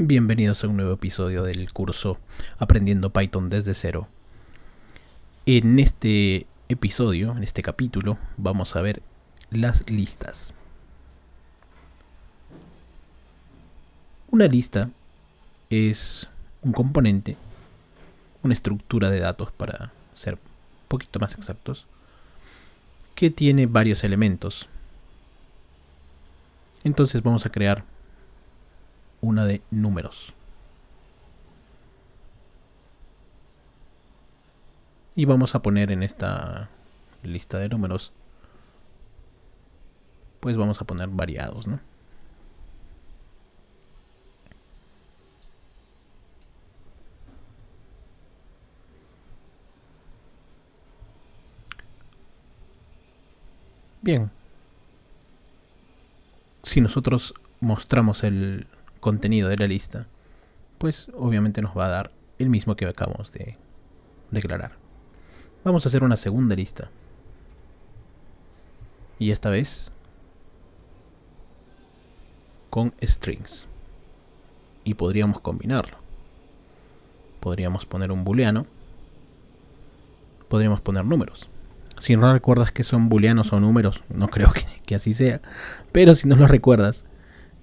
Bienvenidos a un nuevo episodio del curso Aprendiendo Python desde cero. En este episodio, en este capítulo, vamos a ver las listas. Una lista es un componente, una estructura de datos para ser un poquito más exactos, que tiene varios elementos. Entonces vamos a crear una de números. Y vamos a poner en esta lista de números, pues vamos a poner variados, ¿no? Bien. Si nosotros mostramos el contenido de la lista, pues obviamente nos va a dar el mismo que acabamos de declarar. Vamos a hacer una segunda lista. Y esta vez con strings. Y podríamos combinarlo. Podríamos poner un booleano. Podríamos poner números. Si no recuerdas que son booleanos o números, no creo que, que así sea. Pero si no lo recuerdas,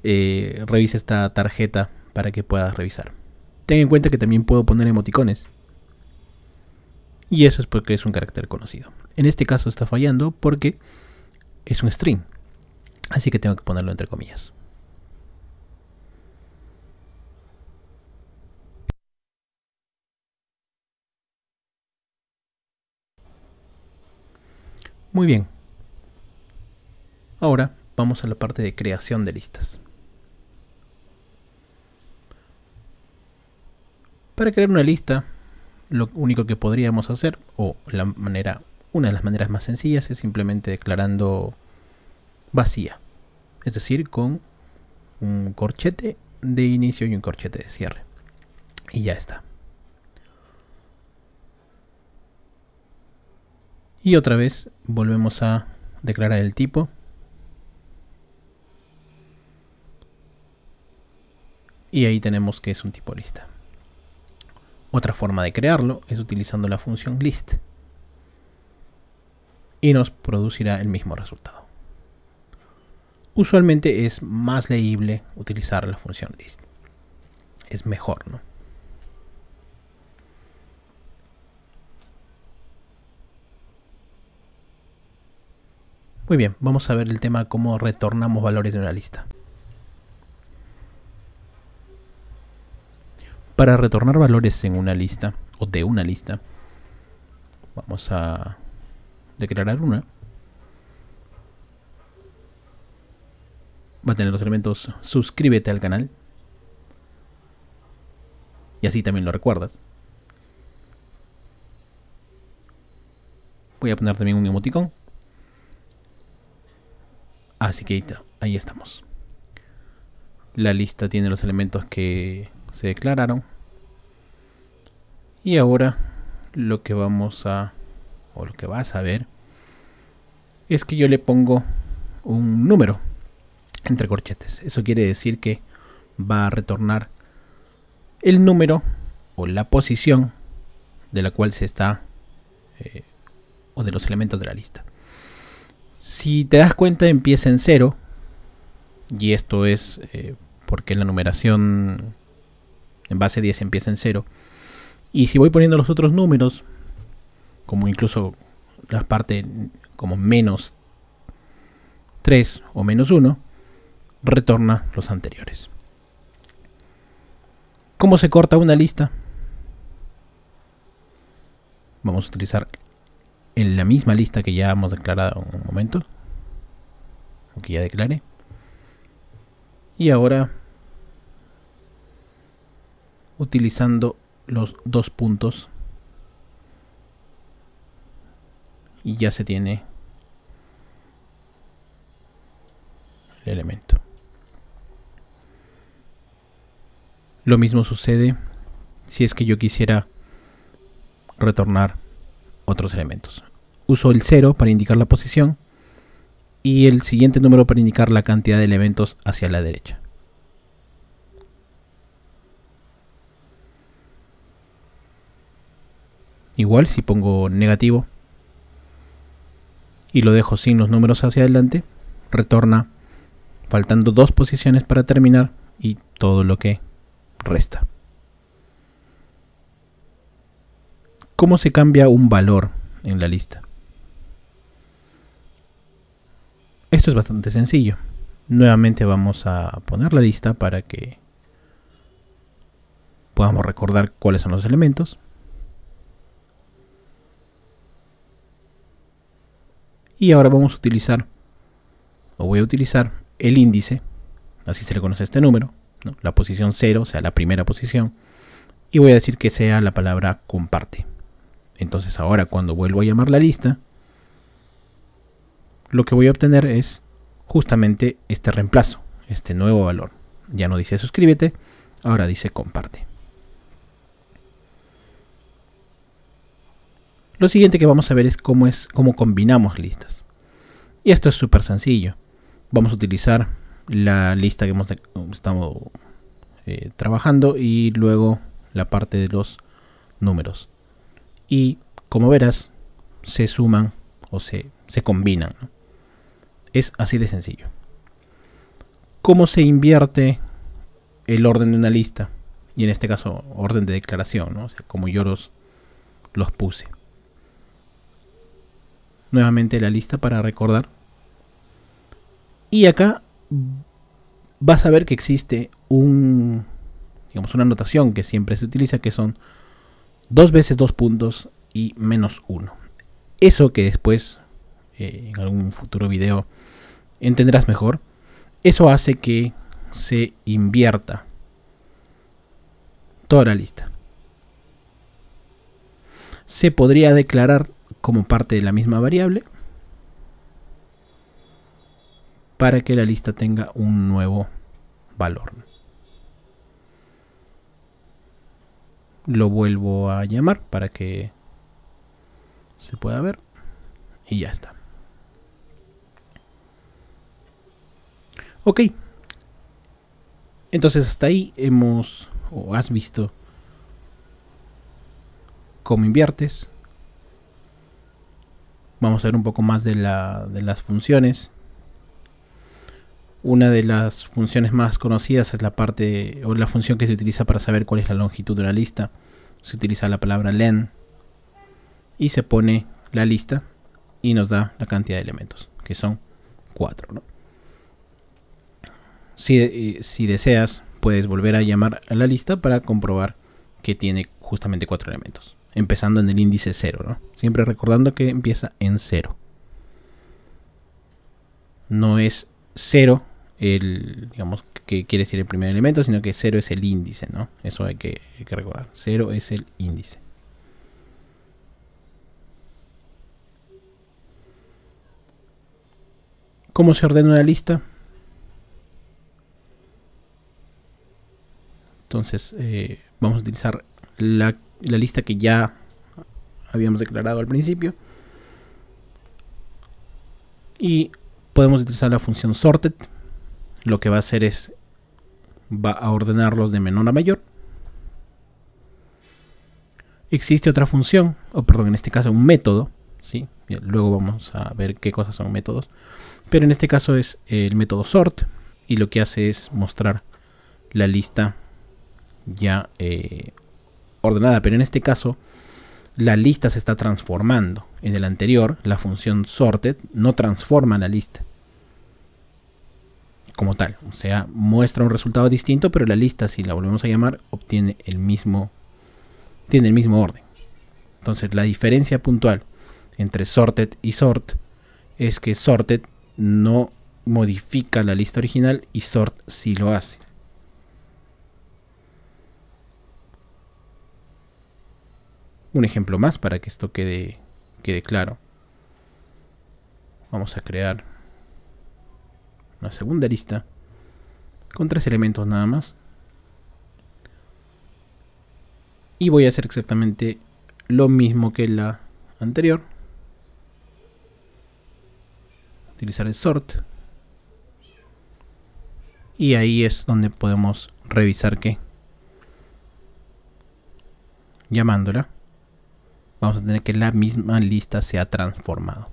eh, revisa esta tarjeta para que puedas revisar. Ten en cuenta que también puedo poner emoticones. Y eso es porque es un carácter conocido. En este caso está fallando porque es un string. Así que tengo que ponerlo entre comillas. Muy bien. Ahora vamos a la parte de creación de listas. Para crear una lista, lo único que podríamos hacer, o la manera, una de las maneras más sencillas, es simplemente declarando vacía. Es decir, con un corchete de inicio y un corchete de cierre. Y ya está. Y otra vez volvemos a declarar el tipo. Y ahí tenemos que es un tipo lista. Otra forma de crearlo es utilizando la función list y nos producirá el mismo resultado. Usualmente es más leíble utilizar la función list. Es mejor, ¿no? Muy bien, vamos a ver el tema cómo retornamos valores de una lista. Para retornar valores en una lista o de una lista, vamos a declarar una. Va a tener los elementos suscríbete al canal. Y así también lo recuerdas. Voy a poner también un emoticón. Así que ahí, estamos. La lista tiene los elementos que se declararon. Y ahora lo que vamos a, o lo que vas a ver, es que yo le pongo un número entre corchetes. Eso quiere decir que va a retornar el número o la posición de la cual se está eh, o de los elementos de la lista. Si te das cuenta empieza en cero y esto es eh, porque la numeración en base 10 empieza en 0. Y si voy poniendo los otros números, como incluso la parte como menos 3 o menos 1, retorna los anteriores. ¿Cómo se corta una lista? Vamos a utilizar en la misma lista que ya hemos declarado un momento. Aunque ya declaré. Y ahora utilizando los dos puntos y ya se tiene el elemento lo mismo sucede si es que yo quisiera retornar otros elementos uso el 0 para indicar la posición y el siguiente número para indicar la cantidad de elementos hacia la derecha igual si pongo negativo y lo dejo sin los números hacia adelante, retorna faltando dos posiciones para terminar y todo lo que resta. ¿Cómo se cambia un valor en la lista? Esto es bastante sencillo. Nuevamente vamos a poner la lista para que podamos recordar cuáles son los elementos. Y ahora vamos a utilizar, o voy a utilizar el índice, así se le conoce este número, la posición 0, o sea, la primera posición, y voy a decir que sea la palabra comparte. Entonces ahora cuando vuelvo a llamar la lista, lo que voy a obtener es justamente este reemplazo, este nuevo valor. Ya no dice suscríbete, ahora dice comparte. Lo siguiente que vamos a ver es cómo, es cómo combinamos listas. Y esto es súper sencillo. Vamos a utilizar la lista que hemos estado eh, trabajando y luego la parte de los números. Y como verás, se suman o se, se combinan. Es así de sencillo. ¿Cómo se invierte el orden de una lista? Y en este caso, orden de declaración, ¿no? como yo los, los puse nuevamente la lista para recordar. Y acá vas a ver que existe un, digamos, una notación que siempre se utiliza, que son dos veces dos puntos y menos uno. Eso que después, eh, en algún futuro video, entenderás mejor. Eso hace que se invierta toda la lista. Se podría declarar como parte de la misma variable para que la lista tenga un nuevo valor. Lo vuelvo a llamar para que se pueda ver y ya está. Ok. Entonces hasta ahí hemos o has visto cómo inviertes, Vamos a ver un poco más de, las funciones. Una de las funciones más conocidas es la parte o la función que se utiliza para saber cuál es la longitud de la lista. Se utiliza la palabra len y se pone la lista y nos da la cantidad de elementos, que son 4. Eh, si, deseas, puedes volver a llamar a la lista para comprobar que tiene justamente cuatro elementos empezando en el índice 0, ¿no? Siempre recordando que empieza en 0. No es 0 el, digamos, que quiere decir el primer elemento, sino que 0 es el índice, ¿no? Eso hay que, recordar. 0 es el índice. ¿Cómo se ordena una lista? Entonces eh, vamos a utilizar la la lista que ya habíamos declarado al principio. Y podemos utilizar la función sorted. Lo que va a hacer es, va a ordenarlos de menor a mayor. Existe otra función, o perdón, en este caso un método. ¿sí? Luego vamos a ver qué cosas son métodos. Pero en este caso es el método sort. Y lo que hace es mostrar la lista ya eh, ordenada, pero en este caso la lista se está transformando. En el anterior, la función sorted no transforma la lista como tal. O sea, muestra un resultado distinto, pero la lista, si la volvemos a llamar, obtiene el mismo, tiene el mismo orden. Entonces, la diferencia puntual entre sorted y sort es que sorted no modifica la lista original y sort si lo hace. Un ejemplo más para que esto quede, quede claro. Vamos a crear una segunda lista con tres elementos nada más. Y voy a hacer exactamente lo mismo que la anterior. Utilizar el sort. Y ahí es donde podemos revisar que llamándola vamos a tener que la misma lista se ha transformado.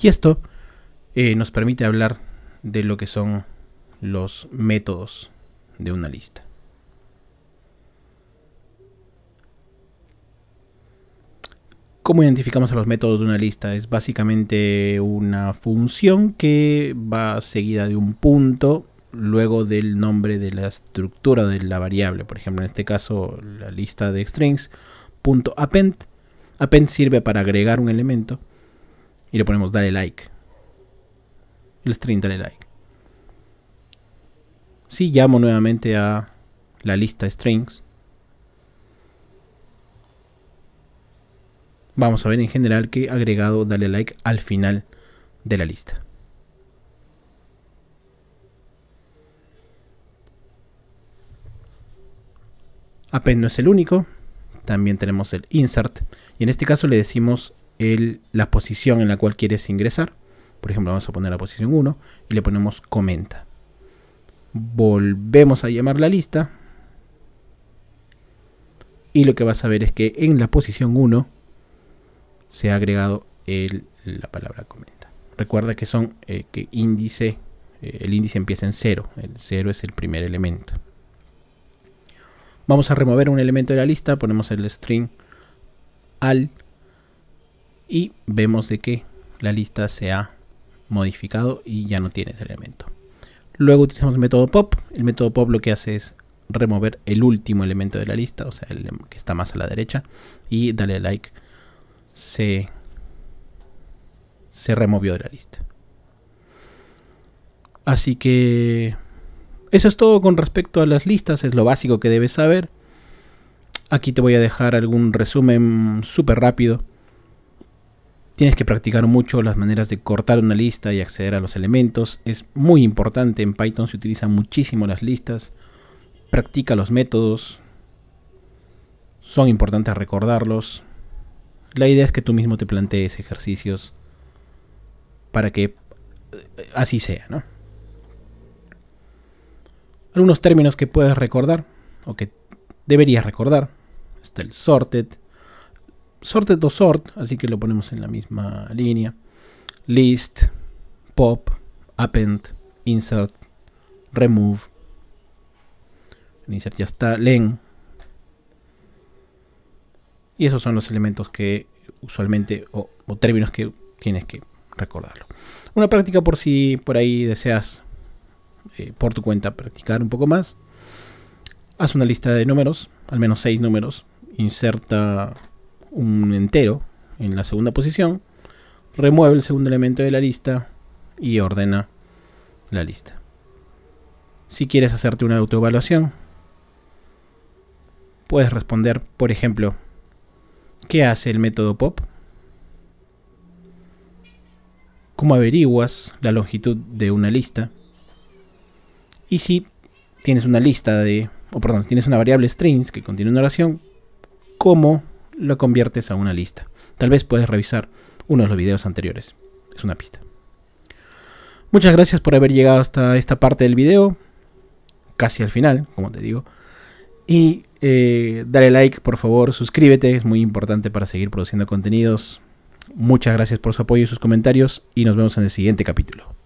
Y esto eh, nos permite hablar de lo que son los métodos de una lista. ¿Cómo identificamos a los métodos de una lista? Es básicamente una función que va seguida de un punto luego del nombre de la estructura de la variable. Por ejemplo, en este caso, la lista de strings punto .append. Append sirve para agregar un elemento y le ponemos dale like. El string dale like. Si llamo nuevamente a la lista strings, vamos a ver en general que agregado dale like al final de la lista. Append no es el único. También tenemos el insert. Y en este caso le decimos la posición en la cual quieres ingresar. Por ejemplo, vamos a poner la posición 1 y le ponemos comenta. Volvemos a llamar la lista. Y lo que vas a ver es que en la posición 1 se ha agregado la palabra comenta. Recuerda que son eh, que índice, eh, el índice empieza en 0. El 0 es el primer elemento. Vamos a remover un elemento de la lista, ponemos el string al y vemos de que la lista se ha modificado y ya no tiene ese elemento. Luego utilizamos el método pop. El método pop lo que hace es remover el último elemento de la lista, o sea, el em, que está más a la derecha, y dale like. Se, se removió de la lista. Así que eso es todo con respecto a las listas, es lo básico que debes saber. Aquí te voy a dejar algún resumen súper rápido. Tienes que practicar mucho las maneras de cortar una lista y acceder a los elementos. Es muy importante, en Python se utilizan muchísimo las listas. Practica los métodos. Son importantes recordarlos. La idea es que tú mismo te plantees ejercicios para que eh, así sea, ¿no? Algunos términos que puedes recordar o que deberías recordar. Está el sorted. Sorted o sort, así que lo ponemos en la misma línea. List, pop, append, insert, remove. insert ya está, len. Y esos son los elementos que usualmente o, o términos que tienes que recordarlo. Una práctica por si por ahí deseas eh, por tu cuenta practicar un poco más. Haz una lista de números, al menos 6 números. Inserta un entero en la segunda posición. Remueve el segundo elemento de la lista y ordena la lista. Si quieres hacerte una autoevaluación, puedes responder, por ejemplo, ¿qué hace el método POP? ¿Cómo averiguas la longitud de una lista? Y si tienes una lista de, o perdón, tienes una variable strings que contiene una oración, ¿cómo lo conviertes a una lista? Tal vez puedes revisar uno de los videos anteriores. Es una pista. Muchas gracias por haber llegado hasta esta parte del video, casi al final, como te digo. Y eh, dale like, por favor, suscríbete, es muy importante para seguir produciendo contenidos. Muchas gracias por su apoyo y sus comentarios y nos vemos en el siguiente capítulo.